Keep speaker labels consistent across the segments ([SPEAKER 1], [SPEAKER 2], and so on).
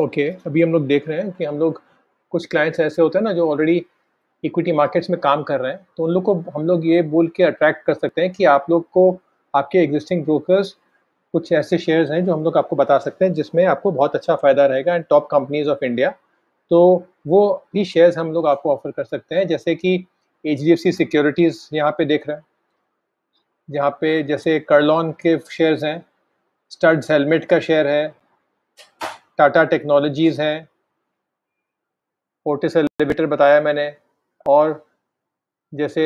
[SPEAKER 1] okay okay, अभी हम लोग देख रहे हैं कि हम लोग कुछ क्लाइंट्स ऐसे होते हैं ना जो ऑलरेडी इक्विटी मार्केट्स में काम कर रहे हैं तो उन लोग को हम लोग ये बोल के अट्रैक्ट कर सकते हैं कि आप लोग को आपके एग्जिस्टिंग ब्रोकर्स कुछ ऐसे शेयर्स हैं जो हम लोग आपको बता सकते हैं जिसमें आपको बहुत अच्छा फ़ायदा रहेगा and top companies of India तो वो भी शेयर्स हम लोग आपको ऑफर कर सकते हैं जैसे कि H D F C securities यहाँ पे देख रहे हैं जहाँ पे जैसे करलॉन के शेयर्स हैं स्टड्स हेलमेट का शेयर है टाटा टेक्नोलॉजीज़ हैं फोर्टिस एलिवेटर बताया मैंने और जैसे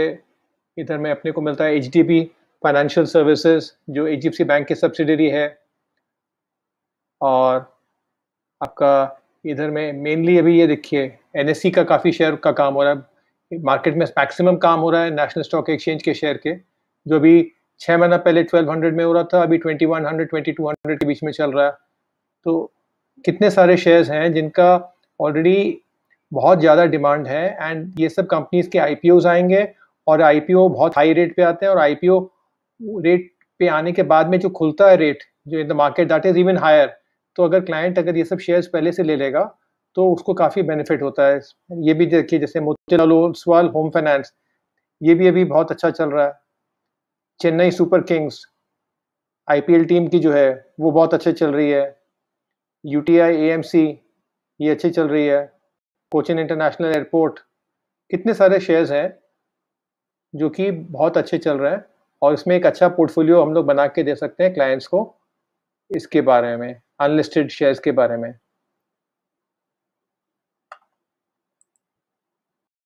[SPEAKER 1] इधर में अपने को मिलता है एच डी फाइनेंशियल सर्विसेज जो एच डी सी बैंक की सब्सिडरी है और आपका इधर में मेनली अभी ये देखिए एन एस सी का काफ़ी शेयर का काम हो रहा है मार्केट में मैक्सिमम काम हो रहा है नेशनल स्टॉक एक्सचेंज के शेयर के जो अभी छः महीना पहले ट्वेल्व हंड्रेड में हो रहा था अभी twenty twenty one hundred two hundred के बीच में चल रहा है तो कितने सारे शेयर्स हैं जिनका ऑलरेडी बहुत ज़्यादा डिमांड है एंड ये सब कंपनीज के आई आएंगे और आई बहुत हाई रेट पे आते हैं और आई रेट पे आने के बाद में जो खुलता है रेट जो in the market that is even higher तो अगर क्लाइंट अगर ये सब शेयर्स पहले से ले लेगा तो उसको काफ़ी बेनिफिट होता है ये भी देखिए जैसे मोतीलाल ओसवाल होम फाइनेंस ये भी अभी बहुत अच्छा चल रहा है Chennai super kings IPL team की जो है वो बहुत अच्छे चल रही है यू टी ये अच्छी चल रही है कोचिन इंटरनेशनल एयरपोर्ट कितने सारे शेयर्स हैं जो कि बहुत अच्छे चल रहे हैं और इसमें एक अच्छा पोर्टफोलियो हम लोग बना के दे सकते हैं क्लाइंट्स को इसके बारे में अनलिस्टेड शेयर्स के बारे में